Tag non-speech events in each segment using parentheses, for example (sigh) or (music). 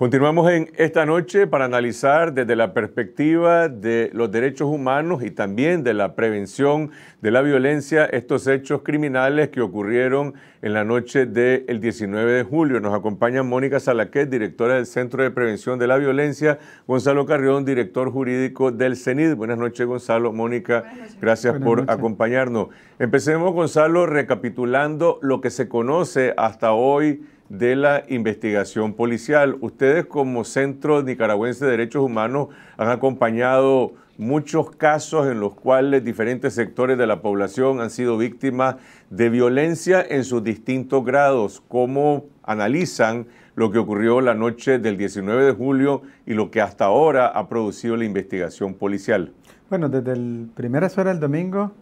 Continuamos en esta noche para analizar desde la perspectiva de los derechos humanos y también de la prevención de la violencia estos hechos criminales que ocurrieron en la noche del 19 de julio. Nos acompaña Mónica Salaquet, directora del Centro de Prevención de la Violencia, Gonzalo Carrión, director jurídico del CENID. Buenas noches, Gonzalo, Mónica, gracias por acompañarnos. Empecemos, Gonzalo, recapitulando lo que se conoce hasta hoy de la investigación policial. Ustedes como Centro Nicaragüense de Derechos Humanos han acompañado muchos casos en los cuales diferentes sectores de la población han sido víctimas de violencia en sus distintos grados. ¿Cómo analizan lo que ocurrió la noche del 19 de julio y lo que hasta ahora ha producido la investigación policial? Bueno, desde el primeras horas del domingo,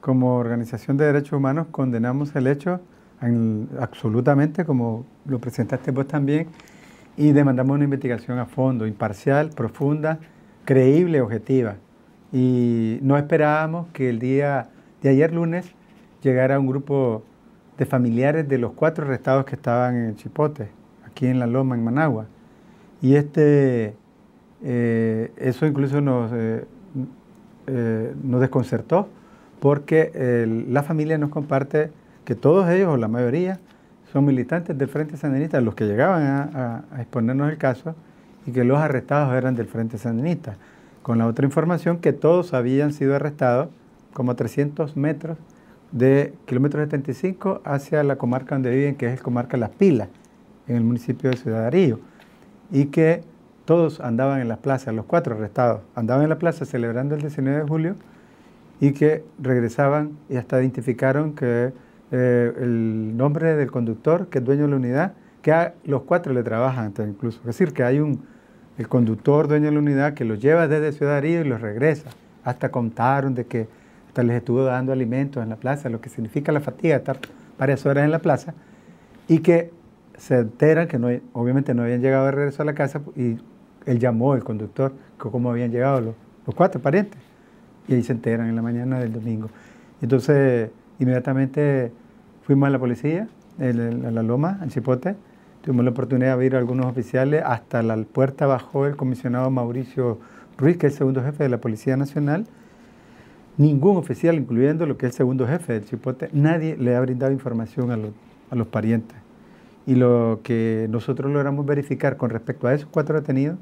como organización de derechos humanos, condenamos el hecho absolutamente, como lo presentaste vos también, y demandamos una investigación a fondo, imparcial, profunda, creíble, objetiva. Y no esperábamos que el día de ayer lunes llegara un grupo de familiares de los cuatro arrestados que estaban en Chipote, aquí en La Loma, en Managua. Y este, eh, eso incluso nos, eh, eh, nos desconcertó porque la familia nos comparte que todos ellos, o la mayoría, son militantes del Frente Sandinista, los que llegaban a, exponernos el caso, y que los arrestados eran del Frente Sandinista, con la otra información que todos habían sido arrestados como 300 metros de kilómetro 75 hacia la comarca donde viven, que es la comarca Las Pilas, en el municipio de Ciudad Arillo. y que todos andaban en las plazas, los cuatro arrestados, andaban en la plaza celebrando el 19 de julio y que regresaban y hasta identificaron que eh, el nombre del conductor, que es dueño de la unidad, que a los cuatro le trabajan incluso. Es decir, que hay un el conductor dueño de la unidad que los lleva desde Ciudad Río y los regresa. Hasta contaron de que hasta les estuvo dando alimentos en la plaza, lo que significa la fatiga de estar varias horas en la plaza, y que se enteran que no, obviamente no habían llegado de regreso a la casa y él llamó, al conductor, que cómo habían llegado los, los cuatro parientes. Y ahí se enteran en la mañana del domingo. Entonces, inmediatamente Fuimos a la policía, a la Loma, en Chipote. Tuvimos la oportunidad de ver a algunos oficiales. Hasta la puerta bajo el comisionado Mauricio Ruiz, que es el segundo jefe de la Policía Nacional. Ningún oficial, incluyendo lo que es el segundo jefe del Chipote, nadie le ha brindado información a los, a los parientes. Y lo que nosotros logramos verificar con respecto a esos cuatro detenidos,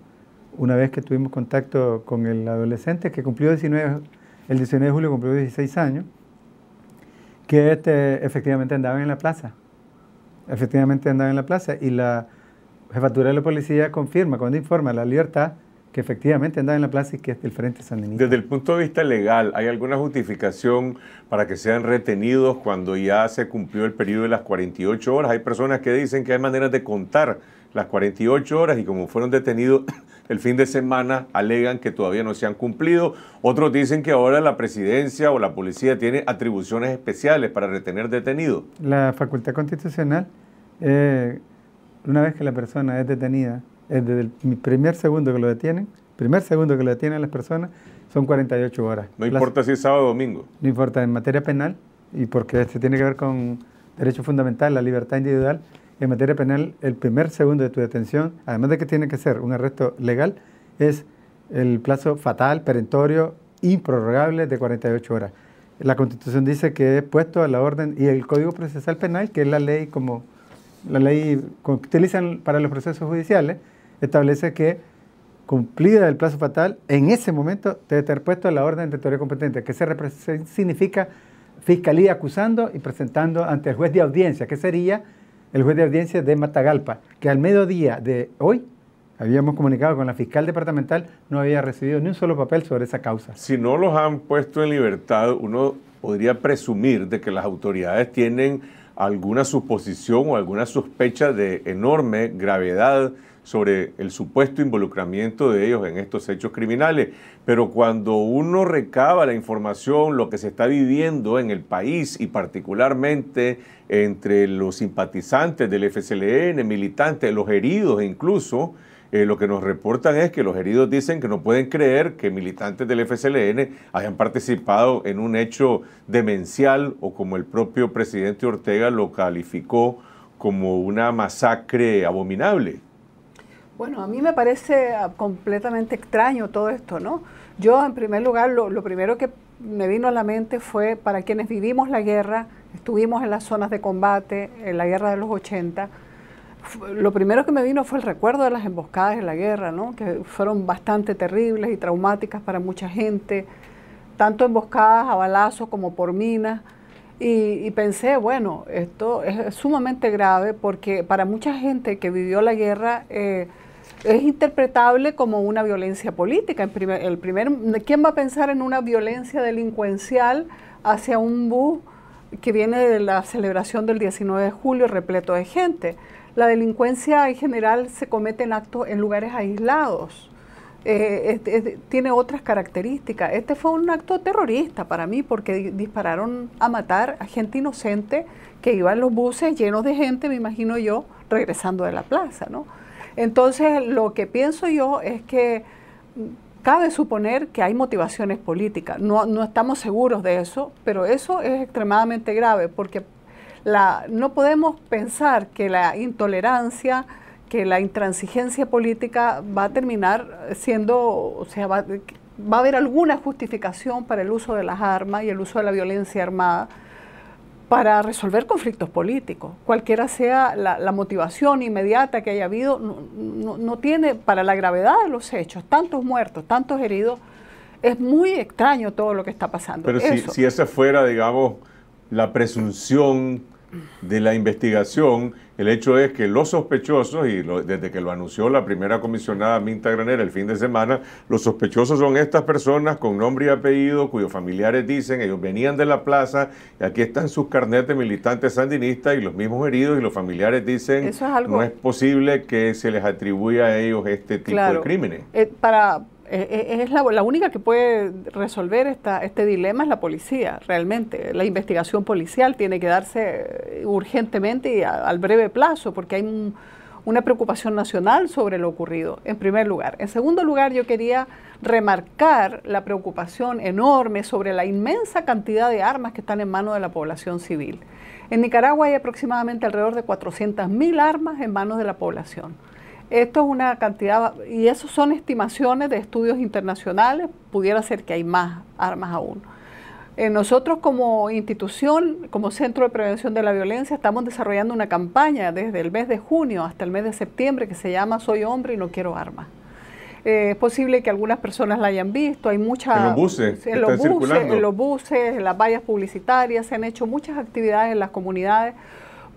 una vez que tuvimos contacto con el adolescente que cumplió 19, el 19 de julio cumplió 16 años, que este, efectivamente andaban en la plaza. Efectivamente andaban en la plaza. Y la jefatura de la policía confirma, cuando informa la libertad, que efectivamente andaban en la plaza y que es del Frente Sandinista. Desde el punto de vista legal, ¿hay alguna justificación para que sean retenidos cuando ya se cumplió el periodo de las 48 horas? Hay personas que dicen que hay maneras de contar las 48 horas y como fueron detenidos el fin de semana alegan que todavía no se han cumplido. Otros dicen que ahora la presidencia o la policía tiene atribuciones especiales para retener detenidos. La facultad constitucional, eh, una vez que la persona es detenida, desde el primer segundo que lo detienen, primer segundo que lo detienen las personas, son 48 horas. No importa si es sábado o domingo. No importa, en materia penal, y porque este tiene que ver con derecho fundamental, la libertad individual, en materia penal, el primer segundo de tu detención, además de que tiene que ser un arresto legal, es el plazo fatal, perentorio, improrrogable de 48 horas. La Constitución dice que es puesto a la orden y el Código Procesal Penal, que es la ley como la ley que utilizan para los procesos judiciales, establece que cumplida el plazo fatal, en ese momento debe estar puesto a la orden de autoridad competente, que se significa fiscalía acusando y presentando ante el juez de audiencia, que sería el juez de audiencia de Matagalpa, que al mediodía de hoy habíamos comunicado con la fiscal departamental, no había recibido ni un solo papel sobre esa causa. Si no los han puesto en libertad, uno podría presumir de que las autoridades tienen alguna suposición o alguna sospecha de enorme gravedad sobre el supuesto involucramiento de ellos en estos hechos criminales. Pero cuando uno recaba la información, lo que se está viviendo en el país y particularmente entre los simpatizantes del FCLN, militantes, los heridos incluso, eh, lo que nos reportan es que los heridos dicen que no pueden creer que militantes del FCLN hayan participado en un hecho demencial o como el propio presidente Ortega lo calificó como una masacre abominable. Bueno, a mí me parece ah, completamente extraño todo esto, ¿no? Yo, en primer lugar, lo, primero que me vino a la mente fue para quienes vivimos la guerra, estuvimos en las zonas de combate, en la guerra de los 80, lo primero que me vino fue el recuerdo de las emboscadas en la guerra, ¿no? que fueron bastante terribles y traumáticas para mucha gente, tanto emboscadas a balazos como por minas. Y, pensé, bueno, esto es sumamente grave porque para mucha gente que vivió la guerra eh, es interpretable como una violencia política. el primer, ¿Quién va a pensar en una violencia delincuencial hacia un bus que viene de la celebración del 19 de julio repleto de gente? La delincuencia en general se comete en actos en lugares aislados eh, este, tiene otras características. Este fue un acto terrorista para mí porque dispararon a matar a gente inocente que iba en los buses llenos de gente, me imagino yo, regresando de la plaza, Entonces, lo que pienso yo es que mm, cabe suponer que hay motivaciones políticas. No, estamos seguros de eso, pero eso es extremadamente grave porque la, no podemos pensar que la intolerancia que la intransigencia política va a terminar siendo, o sea, va, a haber alguna justificación para el uso de las armas y el uso de la violencia armada para resolver conflictos políticos. Cualquiera sea la, motivación inmediata que haya habido, no, tiene, para la gravedad de los hechos, tantos muertos, tantos heridos, es muy extraño todo lo que está pasando. Pero si, si, esa fuera, digamos, la presunción de la investigación, el hecho es que los sospechosos, y desde que lo anunció la primera comisionada Minta Granera el fin de semana, los sospechosos son estas personas con nombre y apellido, cuyos familiares dicen, ellos venían de la plaza, y aquí están sus carnetes militantes sandinistas y los mismos heridos y los familiares dicen, no es posible que se les atribuya a ellos este tipo de crímenes. Eh, para, eh, eh, es la, única que puede resolver este dilema es la policía, realmente. La investigación policial tiene que darse eh, urgentemente y al breve plazo, porque hay una preocupación nacional sobre lo ocurrido, en primer lugar. En segundo lugar, yo quería remarcar la preocupación enorme sobre la inmensa cantidad de armas que están en manos de la población civil. En Nicaragua hay aproximadamente alrededor de 400.000 armas en manos de la población. Esto es una cantidad, y eso son estimaciones de estudios internacionales, pudiera ser que hay más armas aún. Eh, nosotros como institución, como Centro de Prevención de la Violencia, estamos desarrollando una campaña desde el mes de junio hasta el mes de septiembre que se llama Soy hombre y no quiero armas. Eh, es posible que algunas personas la hayan visto, hay muchas... En los buses, en los buses, en los buses, en las vallas publicitarias, se han hecho muchas actividades en las comunidades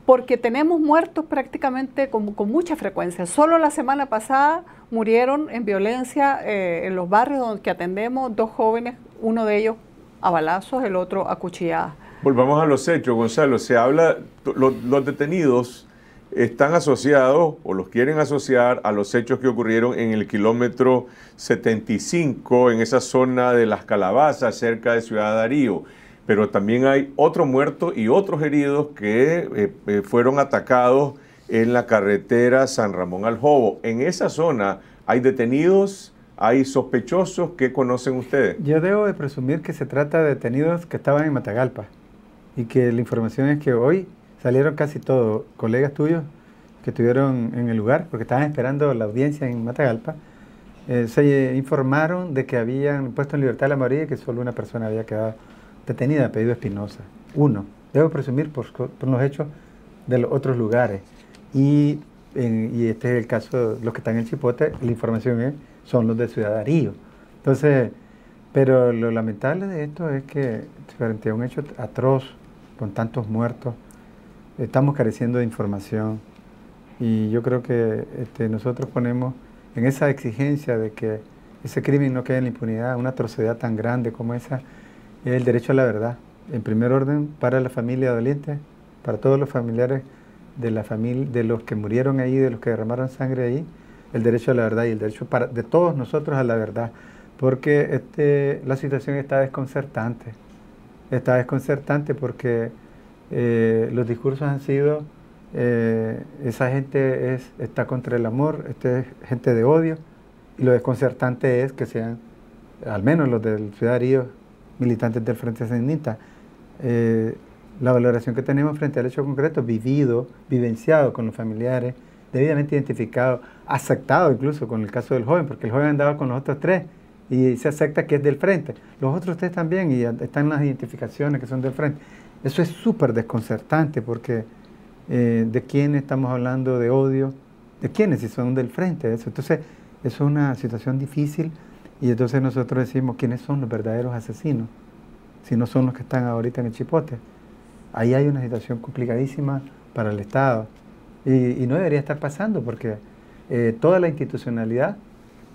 porque tenemos muertos prácticamente con, mucha frecuencia. Solo la semana pasada murieron en violencia eh, en los barrios donde atendemos dos jóvenes, uno de ellos a balazos, el otro a cuchilladas. Volvamos a los hechos, Gonzalo. Se habla, los detenidos están asociados o los quieren asociar a los hechos que ocurrieron en el kilómetro 75, en esa zona de Las Calabazas, cerca de Ciudad Darío pero también hay otro muerto y otros heridos que eh, eh, fueron atacados en la carretera San Ramón Aljobo. En esa zona hay detenidos, hay sospechosos que conocen ustedes. Yo debo de presumir que se trata de detenidos que estaban en Matagalpa y que la información es que hoy salieron casi todos colegas tuyos que estuvieron en el lugar, porque estaban esperando la audiencia en Matagalpa, eh, se informaron de que habían puesto en libertad a la mayoría y que solo una persona había quedado detenida, pedido Espinosa. Uno, debo presumir por, los hechos de los otros lugares. Y, este es el caso, de los que están en Chipote, la información es, son los de Ciudadarío. Entonces, pero lo lamentable de esto es que frente a un hecho atroz, con tantos muertos, estamos careciendo de información. Y yo creo que este, nosotros ponemos en esa exigencia de que ese crimen no quede en la impunidad, una atrocidad tan grande como esa, el derecho a la verdad, en primer orden para la familia doliente, para todos los familiares de la familia, de los que murieron ahí, de los que derramaron sangre ahí, el derecho a la verdad y el derecho para, de todos nosotros a la verdad, porque este, la situación está desconcertante, está desconcertante porque eh, los discursos han sido eh, esa gente es, está contra el amor, este es gente de odio, y lo desconcertante es que sean, al menos los del Ciudad militantes del Frente Sandinista. Eh, la valoración que tenemos frente al hecho concreto, vivido, vivenciado con los familiares, debidamente identificado, aceptado incluso con el caso del joven, porque el joven andaba con los otros tres y se acepta que es del frente. Los otros tres también y están las identificaciones que son del frente. Eso es súper desconcertante porque eh, de quién estamos hablando de odio, de quiénes si son del frente. Eso. Entonces, eso es una situación difícil y entonces nosotros decimos, ¿quiénes son los verdaderos asesinos? Si no son los que están ahorita en el chipote. Ahí hay una situación complicadísima para el Estado. Y, no debería estar pasando porque eh, toda la institucionalidad,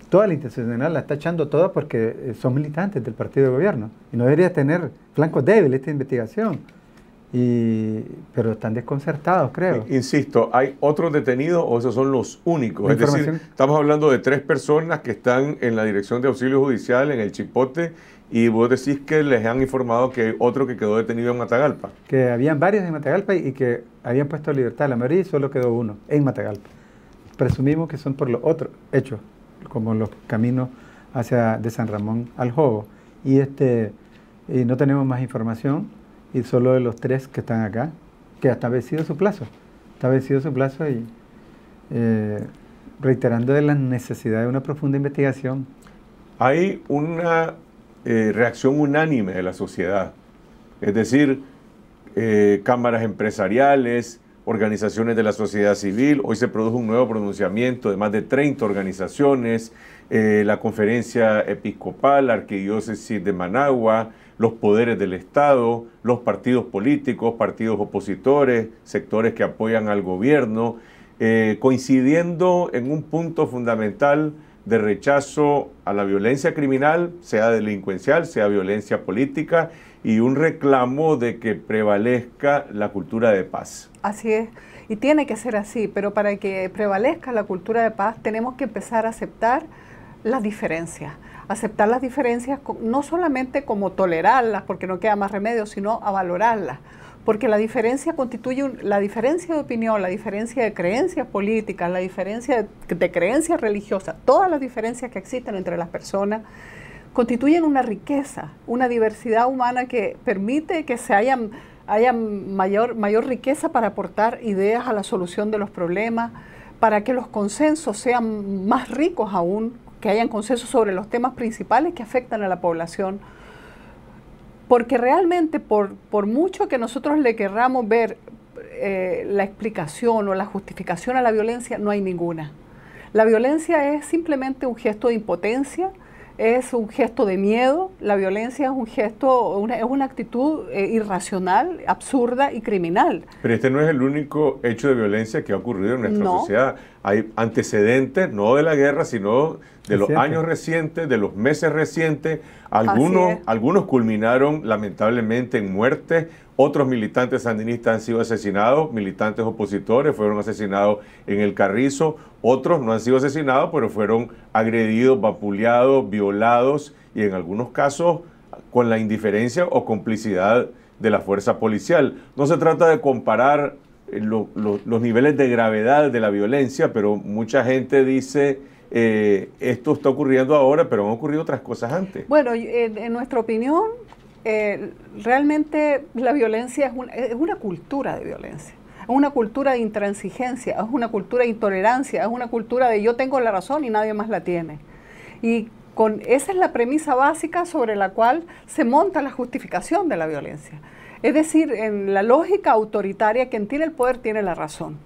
toda la institucionalidad la está echando toda porque eh, son militantes del partido de gobierno. Y no debería tener flancos débil esta investigación. Y, pero están desconcertados, creo. Insisto, ¿hay otros detenidos o esos son los únicos? Es decir, estamos hablando de tres personas que están en la Dirección de Auxilio Judicial, en el Chipote, y vos decís que les han informado que hay otro que quedó detenido en Matagalpa. Que habían varios en Matagalpa y que habían puesto libertad a la mayoría y solo quedó uno en Matagalpa. Presumimos que son por los otros hechos, como los caminos hacia de San Ramón al Jobo. Y, este, y no tenemos más información y solo de los tres que están acá, que ha está vencido su plazo. Está vencido su plazo y eh, reiterando de la necesidad de una profunda investigación. Hay una eh, reacción unánime de la sociedad, es decir, eh, cámaras empresariales, organizaciones de la sociedad civil. Hoy se produjo un nuevo pronunciamiento de más de 30 organizaciones, la conferencia episcopal, arquidiócesis de Managua, los poderes del Estado, los partidos políticos, partidos opositores, sectores que apoyan al gobierno, eh, coincidiendo en un punto fundamental de rechazo a la violencia criminal, sea delincuencial, sea violencia política, y un reclamo de que prevalezca la cultura de paz. Así es, y tiene que ser así, pero para que prevalezca la cultura de paz tenemos que empezar a aceptar las diferencias aceptar las diferencias, no solamente como tolerarlas, porque no queda más remedio, sino a valorarlas. Porque la diferencia constituye la diferencia de opinión, la diferencia de creencias políticas, la diferencia de, creencias religiosas, todas las diferencias que existen entre las personas constituyen una riqueza, una diversidad humana que permite que se hayan, haya mayor, mayor riqueza para aportar ideas a la solución de los problemas, para que los consensos sean más ricos aún, que hayan consenso sobre los temas principales que afectan a la población. Porque realmente, por, mucho que nosotros le querramos ver eh, la explicación o la justificación a la violencia, no hay ninguna. La violencia es simplemente un gesto de impotencia, es un gesto de miedo, la violencia es un gesto, una, es una actitud eh, irracional, absurda y criminal. Pero este no es el único hecho de violencia que ha ocurrido en nuestra sociedad. Hay antecedentes, no de la guerra, sino de los años recientes, de los meses recientes. Algunos, algunos culminaron lamentablemente en muerte, otros militantes sandinistas han sido asesinados, militantes opositores fueron asesinados en el Carrizo, otros no han sido asesinados, pero fueron agredidos, vapuleados, violados y en algunos casos con la indiferencia o complicidad de la fuerza policial. No se trata de comparar eh, los niveles de gravedad de la violencia, pero mucha gente dice eh, esto está ocurriendo ahora, pero han ocurrido otras cosas antes. Bueno, eh, en, nuestra opinión, eh, realmente la violencia es una, cultura de violencia es una cultura de intransigencia, es una cultura de intolerancia, es una cultura de yo tengo la razón y nadie más la tiene. Y con, esa es la premisa básica sobre la cual se monta la justificación de la violencia. Es decir, en la lógica autoritaria, quien tiene el poder tiene la razón.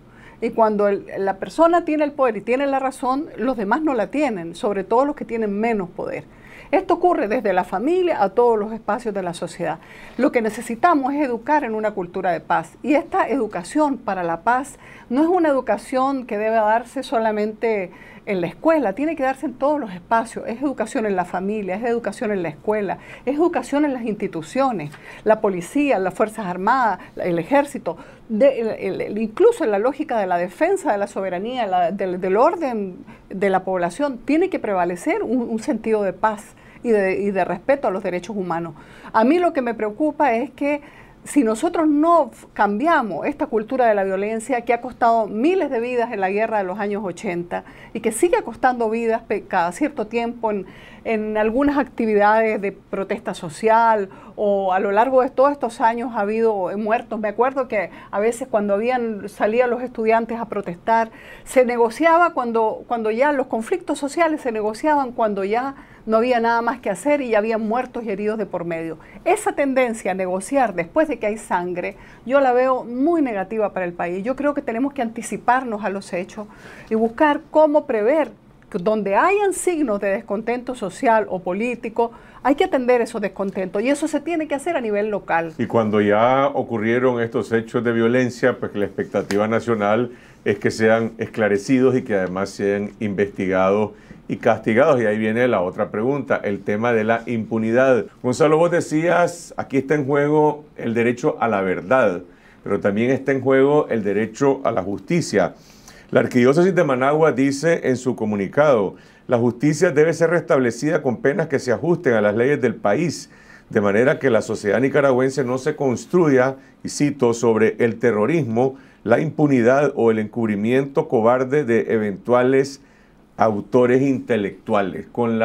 Y cuando la persona tiene el poder y tiene la razón, los demás no la tienen, sobre todo los que tienen menos poder. Esto ocurre desde la familia a todos los espacios de la sociedad. Lo que necesitamos es educar en una cultura de paz. Y esta educación para la paz no es una educación que debe darse solamente en la escuela, tiene que darse en todos los espacios. Es educación en la familia, es educación en la escuela, es educación en las instituciones, la policía, las Fuerzas Armadas, el ejército incluso en la lógica de la defensa de la soberanía, del, orden de la población, tiene que prevalecer un, sentido de paz y de, respeto a los derechos humanos. A mí lo que me preocupa es que si nosotros no cambiamos esta cultura de la violencia que ha costado miles de vidas en la guerra de los años 80 y que sigue costando vidas cada cierto tiempo en, en algunas actividades de protesta social o a lo largo de todos estos años ha habido muertos. Me acuerdo que a veces cuando habían salían los estudiantes a protestar, se negociaba cuando, cuando ya los conflictos sociales se negociaban cuando ya no había nada más que hacer y ya había muertos y heridos de por medio. Esa tendencia a negociar después de que hay sangre, yo la veo muy negativa para el país. Yo creo que tenemos que anticiparnos a los hechos y buscar cómo prever donde hayan signos de descontento social o político, hay que atender esos descontentos y eso se tiene que hacer a nivel local. Y cuando ya ocurrieron estos hechos de violencia, pues la expectativa nacional es que sean esclarecidos y que además sean investigados y castigados. Y ahí viene la otra pregunta, el tema de la impunidad. Gonzalo, vos decías, aquí está en juego el derecho a la verdad, pero también está en juego el derecho a la justicia. La Arquidiócesis de Managua dice en su comunicado, la justicia debe ser restablecida con penas que se ajusten a las leyes del país, de manera que la sociedad nicaragüense no se construya, y cito, sobre el terrorismo, la impunidad o el encubrimiento cobarde de eventuales autores intelectuales. Con,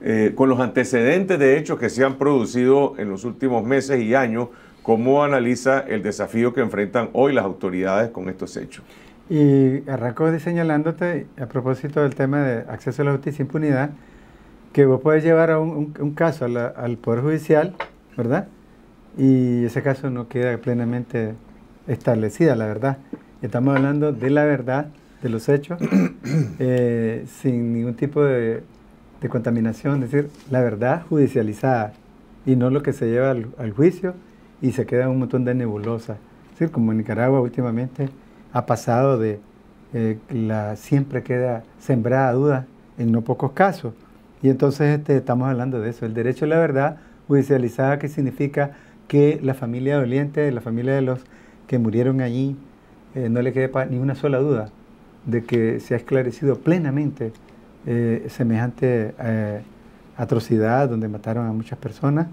eh, con los antecedentes de hechos que se han producido en los últimos meses y años, ¿cómo analiza el desafío que enfrentan hoy las autoridades con estos hechos? Y arrancó señalándote a propósito del tema de acceso a la justicia e impunidad, que vos podés llevar a un, caso al Poder Judicial, ¿verdad? Y ese caso no queda plenamente establecida, la verdad. Estamos hablando de la verdad, de los hechos, (coughs) eh, sin ningún tipo de, contaminación, es decir, la verdad judicializada y no lo que se lleva al, juicio y se queda un montón de nebulosa. Es decir, como en Nicaragua últimamente ha pasado de eh, la siempre queda sembrada duda en no pocos casos. Y entonces este, estamos hablando de eso, el derecho a la verdad judicializada que significa que la familia doliente, la familia de los que murieron allí, eh, no le quede ni una sola duda de que se ha esclarecido plenamente eh, semejante atrocidad donde mataron a muchas personas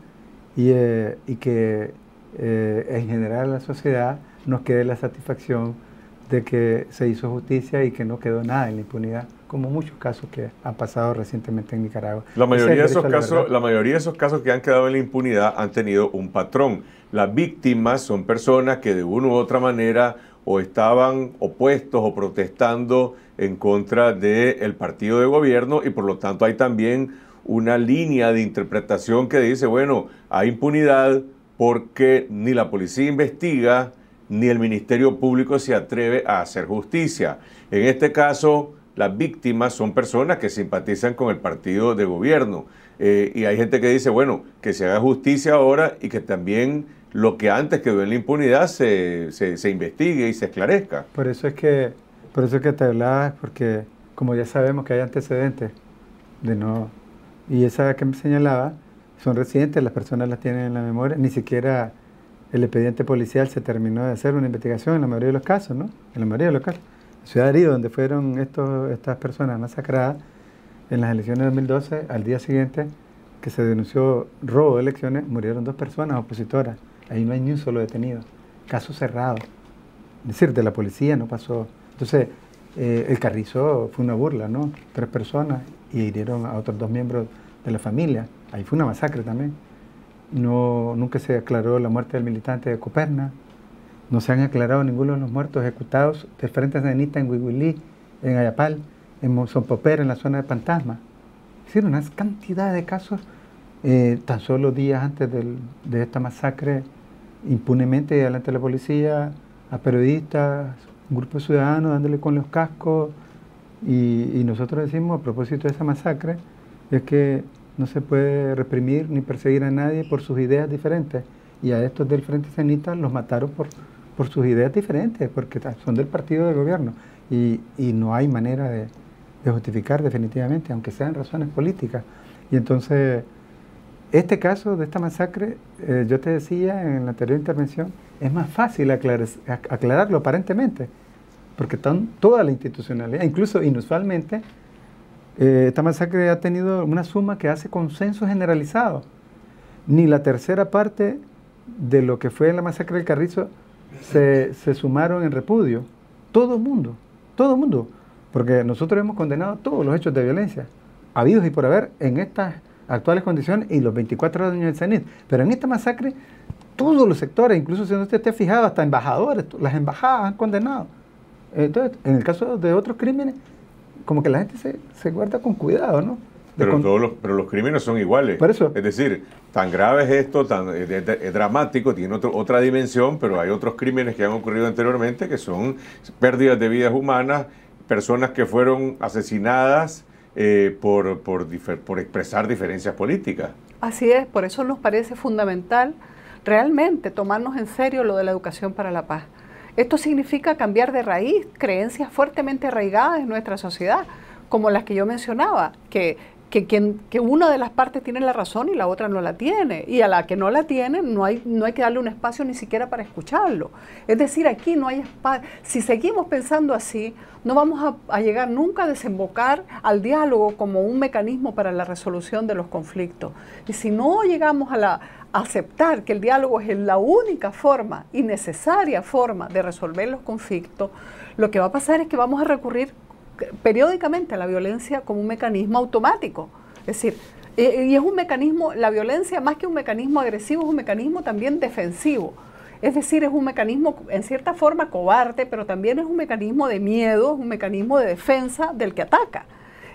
y, que en general la sociedad nos quede la satisfacción de que se hizo justicia y que no quedó nada en la impunidad, como muchos casos que han pasado recientemente en Nicaragua. La mayoría, de esos casos, la, mayoría de esos casos que han quedado en la impunidad han tenido un patrón. Las víctimas son personas que de una u otra manera o estaban opuestos o protestando en contra del el partido de gobierno y por lo tanto hay también una línea de interpretación que dice, bueno, hay impunidad porque ni la policía investiga, ni el Ministerio Público se atreve a hacer justicia. En este caso, las víctimas son personas que simpatizan con el partido de gobierno. Eh, y hay gente que dice, bueno, que se haga justicia ahora y que también lo que antes quedó en la impunidad se, se, investigue y se esclarezca. Por eso es que, por eso que te hablabas, porque como ya sabemos que hay antecedentes de no, y esa que me señalaba, son recientes, las personas las tienen en la memoria, ni siquiera el expediente policial se terminó de hacer una investigación en la mayoría de los casos, ¿no? En la mayoría de los casos. ciudad de Arido, donde fueron estas personas masacradas en las elecciones de 2012, al día siguiente que se denunció robo de elecciones, murieron dos personas opositoras. Ahí no hay ni un solo detenido. Caso cerrado. Es decir, de la policía no pasó. Entonces, eh, el carrizo fue una burla, ¿no? Tres personas y hirieron a otros dos miembros de la familia. Ahí fue una masacre también. No, nunca se aclaró la muerte del militante de Coperna. No se han aclarado ninguno de los muertos ejecutados del Frente Sandinista en Huiguilí, en Ayapal, en Popé, en la zona de Pantasma. Es decir, una cantidad de casos eh, tan solo días antes de esta masacre, impunemente delante de la policía, a periodistas, grupos ciudadanos dándole con los cascos. Y, y nosotros decimos, a propósito de esa masacre, es que no se puede reprimir ni perseguir a nadie por sus ideas diferentes. Y a estos del Frente Cenita los mataron por, por sus ideas diferentes, porque son del partido del gobierno. Y, no hay manera de, justificar definitivamente, aunque sean razones políticas. Y entonces, este caso de esta masacre, eh, yo te decía en la anterior intervención, es más fácil aclararlo aparentemente, porque están toda la institucionalidad, incluso inusualmente, eh, esta masacre ha tenido una suma que hace consenso generalizado. Ni la tercera parte de lo que fue la masacre del Carrizo se, sumaron en repudio. Todo el mundo, todo el mundo. Porque nosotros hemos condenado todos los hechos de violencia, habidos y por haber, en estas actuales condiciones y los 24 años del CENIT. Pero en esta masacre, todos los sectores, incluso si no usted esté fijado, hasta embajadores, las embajadas han condenado. Entonces, en el caso de otros crímenes, como que la gente se, se guarda con cuidado, ¿no? pero, todos los, pero los crímenes son iguales. Por eso. Es decir, tan grave es esto, tan es, dramático, tiene otro, otra dimensión, pero hay otros crímenes que han ocurrido anteriormente que son pérdidas de vidas humanas, personas que fueron asesinadas eh, por, por, por expresar diferencias políticas. Así es, por eso nos parece fundamental realmente tomarnos en serio lo de la educación para la paz. Esto significa cambiar de raíz creencias fuertemente arraigadas en nuestra sociedad, como las que yo mencionaba, que, una de las partes tiene la razón y la otra no la tiene, y a la que no la tiene no hay, no hay que darle un espacio ni siquiera para escucharlo. Es decir, aquí no hay espacio. Si seguimos pensando así, no vamos a llegar nunca a desembocar al diálogo como un mecanismo para la resolución de los conflictos. Y si no llegamos a la, aceptar que el diálogo es la única forma y necesaria forma de resolver los conflictos, lo que va a pasar es que vamos a recurrir periódicamente a la violencia como un mecanismo automático. Es decir, eh, eh, y es un mecanismo, la violencia más que un mecanismo agresivo, es un mecanismo también defensivo. Es decir, es un mecanismo en cierta forma cobarde, pero también es un mecanismo de miedo, es un mecanismo de defensa del que ataca.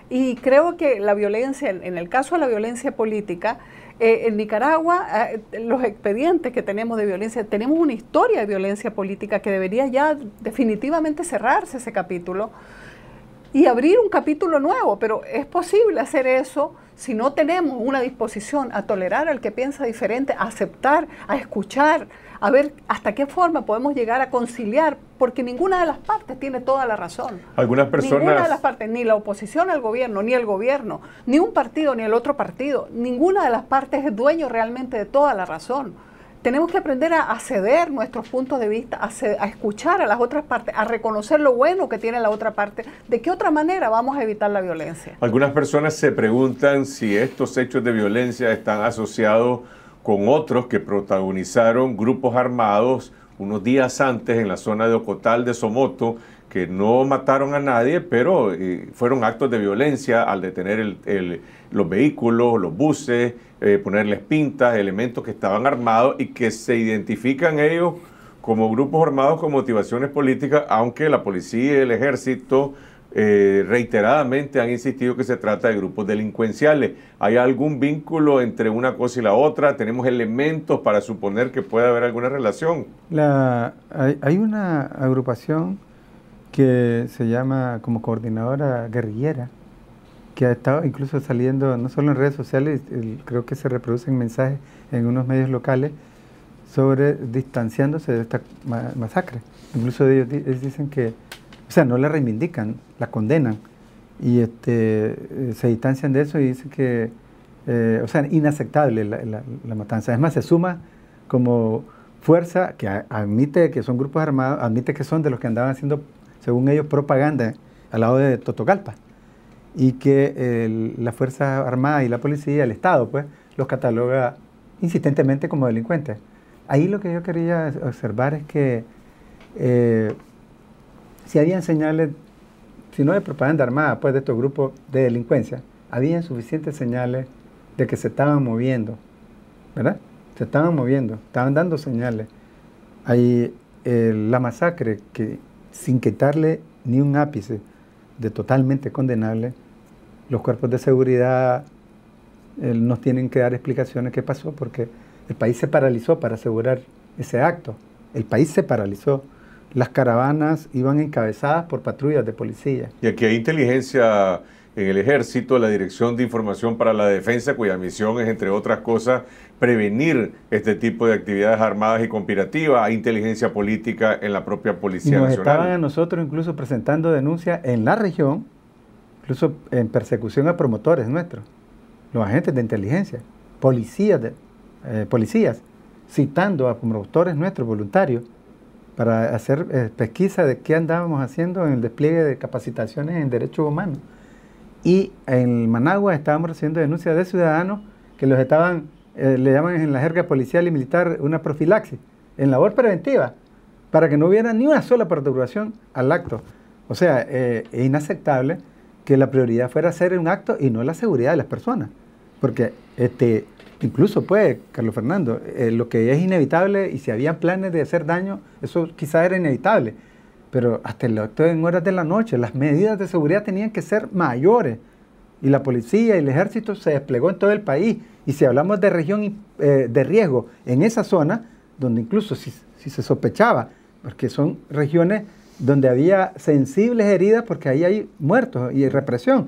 Y creo que la violencia, en el caso de la violencia política, eh, en Nicaragua, eh, los expedientes que tenemos de violencia, tenemos una historia de violencia política que debería ya definitivamente cerrarse ese capítulo y abrir un capítulo nuevo, pero es posible hacer eso si no tenemos una disposición a tolerar al que piensa diferente, a aceptar, a escuchar, a ver hasta qué forma podemos llegar a conciliar, porque ninguna de las partes tiene toda la razón. Algunas personas. Ninguna de las partes, ni la oposición al gobierno, ni el gobierno, ni un partido, ni el otro partido, ninguna de las partes es dueño realmente de toda la razón. Tenemos que aprender a, ceder nuestros puntos de vista, a, a escuchar a las otras partes, a reconocer lo bueno que tiene la otra parte. ¿De qué otra manera vamos a evitar la violencia? Algunas personas se preguntan si estos hechos de violencia están asociados con otros que protagonizaron grupos armados unos días antes en la zona de Ocotal de Somoto, que no mataron a nadie, pero eh, fueron actos de violencia al detener el, los vehículos, los buses, eh, ponerles pintas, elementos que estaban armados y que se identifican ellos como grupos armados con motivaciones políticas, aunque la policía, y el ejército, eh, reiteradamente han insistido que se trata de grupos delincuenciales. ¿Hay algún vínculo entre una cosa y la otra? ¿Tenemos elementos para suponer que puede haber alguna relación? hay, una agrupación que se llama como coordinadora guerrillera, que ha estado incluso saliendo no solo en redes sociales, creo que se reproducen mensajes en unos medios locales sobre distanciándose de esta masacre. Incluso ellos dicen que o sea, no la reivindican, la condenan. Y este, eh, se distancian de eso y dicen que, eh, o sea, inaceptable la, matanza. Es más, se suma como fuerza que admite que son grupos armados, admite que son de los que andaban haciendo, según ellos, propaganda al lado de Totocalpa. Y que la Fuerza Armada y la policía, el Estado, pues, los cataloga insistentemente como delincuentes. Ahí lo que yo quería observar es que eh, si habían señales, si no de propaganda armada, pues de estos grupos de delincuencia, habían suficientes señales de que se estaban moviendo, ¿verdad? Se estaban moviendo, estaban dando señales. Hay eh, la masacre que sin quitarle ni un ápice de totalmente condenable, los cuerpos de seguridad eh, nos tienen que dar explicaciones qué pasó, porque el país se paralizó para asegurar ese acto. El país se paralizó las caravanas iban encabezadas por patrullas de policía. Y aquí hay inteligencia en el ejército, la Dirección de Información para la Defensa, cuya misión es, entre otras cosas, prevenir este tipo de actividades armadas y conspirativas. Hay inteligencia política en la propia Policía nos Nacional. Estaban a nosotros incluso presentando denuncias en la región, incluso en persecución a promotores nuestros, los agentes de inteligencia, policías, eh, policías citando a promotores nuestros voluntarios para hacer eh, pesquisa de qué andábamos haciendo en el despliegue de capacitaciones en derechos humanos. Y en Managua estábamos recibiendo denuncias de ciudadanos que los estaban, eh, le llaman en la jerga policial y militar una profilaxis, en labor preventiva, para que no hubiera ni una sola perturbación al acto. O sea, eh, es inaceptable que la prioridad fuera hacer un acto y no la seguridad de las personas. Porque este, Incluso puede, Carlos Fernando, eh, lo que es inevitable y si había planes de hacer daño, eso quizá era inevitable, pero hasta el en horas de la noche las medidas de seguridad tenían que ser mayores y la policía y el ejército se desplegó en todo el país y si hablamos de región eh, de riesgo en esa zona, donde incluso si, si se sospechaba, porque son regiones donde había sensibles heridas porque ahí hay muertos y represión,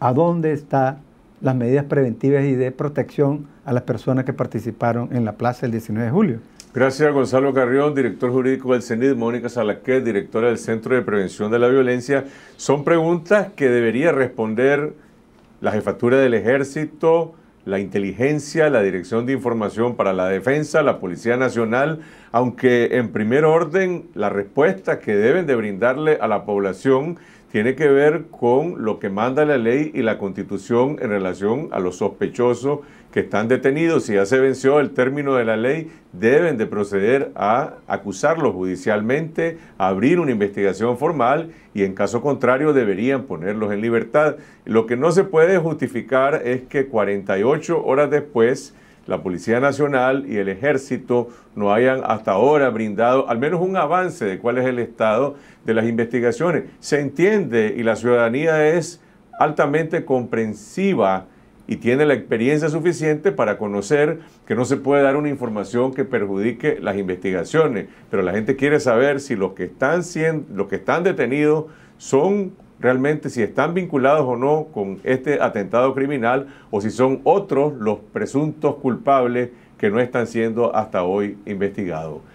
¿a dónde está las medidas preventivas y de protección a las personas que participaron en la plaza el 19 de julio. Gracias a Gonzalo Carrión, director jurídico del CENID, Mónica Salaquet, directora del Centro de Prevención de la Violencia. Son preguntas que debería responder la jefatura del ejército, la inteligencia, la Dirección de Información para la Defensa, la Policía Nacional, aunque en primer orden la respuesta que deben de brindarle a la población tiene que ver con lo que manda la ley y la constitución en relación a los sospechosos que están detenidos. Si ya se venció el término de la ley, deben de proceder a acusarlos judicialmente, abrir una investigación formal y en caso contrario deberían ponerlos en libertad. Lo que no se puede justificar es que 48 horas después la Policía Nacional y el Ejército no hayan hasta ahora brindado al menos un avance de cuál es el estado de las investigaciones. Se entiende y la ciudadanía es altamente comprensiva y tiene la experiencia suficiente para conocer que no se puede dar una información que perjudique las investigaciones, pero la gente quiere saber si los que están, los que están detenidos son realmente si están vinculados o no con este atentado criminal o si son otros los presuntos culpables que no están siendo hasta hoy investigados.